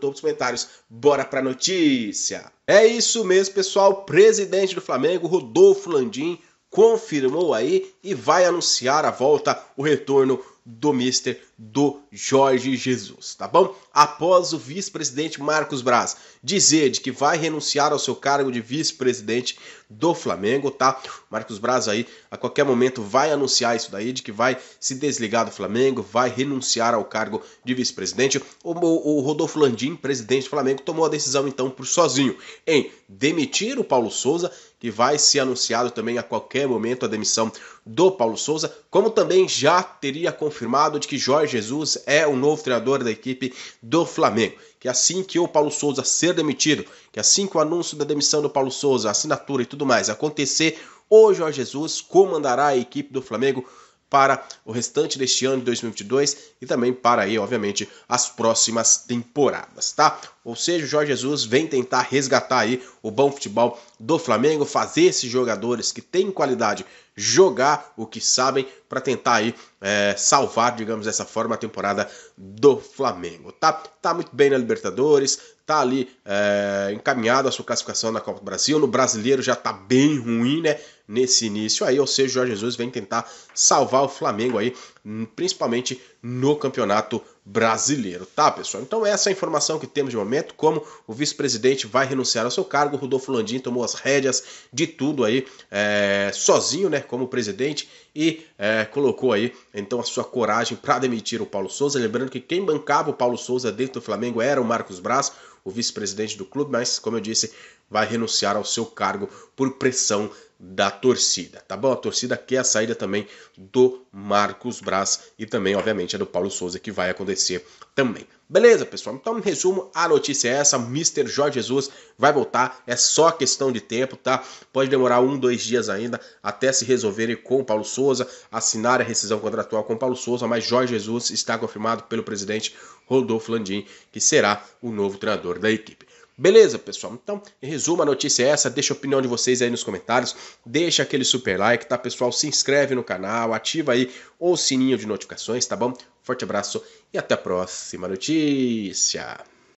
topo dos comentários. Bora pra notícia! É isso mesmo, pessoal. O presidente do Flamengo, Rodolfo Landim, confirmou aí e vai anunciar a volta, o retorno do Mister, do Jorge Jesus, tá bom? Após o vice-presidente Marcos Braz dizer de que vai renunciar ao seu cargo de vice-presidente do Flamengo, tá? Marcos Braz aí a qualquer momento vai anunciar isso daí, de que vai se desligar do Flamengo, vai renunciar ao cargo de vice-presidente. O, o, o Rodolfo Landim, presidente do Flamengo, tomou a decisão então por sozinho em demitir o Paulo Souza que vai ser anunciado também a qualquer momento a demissão do Paulo Souza, como também já teria confirmado de que Jorge Jesus é o novo treinador da equipe do Flamengo. Que assim que o Paulo Souza ser demitido, que assim que o anúncio da demissão do Paulo Souza, assinatura e tudo mais acontecer, o Jorge Jesus comandará a equipe do Flamengo para o restante deste ano de 2022 e também para aí, obviamente, as próximas temporadas, tá? Ou seja, o Jorge Jesus vem tentar resgatar aí o bom futebol do Flamengo, fazer esses jogadores que têm qualidade jogar o que sabem para tentar aí é, salvar, digamos dessa forma, a temporada do Flamengo. Tá, tá muito bem na Libertadores, tá ali é, encaminhado a sua classificação na Copa do Brasil. No Brasileiro já tá bem ruim, né? Nesse início aí, ou seja, o Jorge Jesus vem tentar salvar o Flamengo aí, hum, principalmente no Campeonato Brasileiro, tá, pessoal? Então essa é a informação que temos de momento, como o vice-presidente vai renunciar ao seu cargo, Rodolfo Landim tomou as rédeas de tudo aí é, sozinho, né, como presidente e é, colocou aí então a sua coragem para demitir o Paulo Souza, lembrando que quem bancava o Paulo Souza dentro do Flamengo era o Marcos Braz, o vice-presidente do clube, mas, como eu disse, vai renunciar ao seu cargo por pressão da torcida, tá bom? A torcida quer a saída também do Marcos Braz e também, obviamente, a é do Paulo Souza, que vai acontecer também. Beleza, pessoal. Então, em resumo, a notícia é essa: Mr. Jorge Jesus vai voltar. É só questão de tempo, tá? Pode demorar um, dois dias ainda até se resolverem com o Paulo Souza, assinar a rescisão contratual com o Paulo Souza. Mas Jorge Jesus está confirmado pelo presidente Rodolfo Landim, que será o novo treinador da equipe. Beleza, pessoal? Então, em resumo, a notícia é essa. Deixa a opinião de vocês aí nos comentários. Deixa aquele super like, tá, pessoal? Se inscreve no canal, ativa aí o sininho de notificações, tá bom? Forte abraço e até a próxima notícia.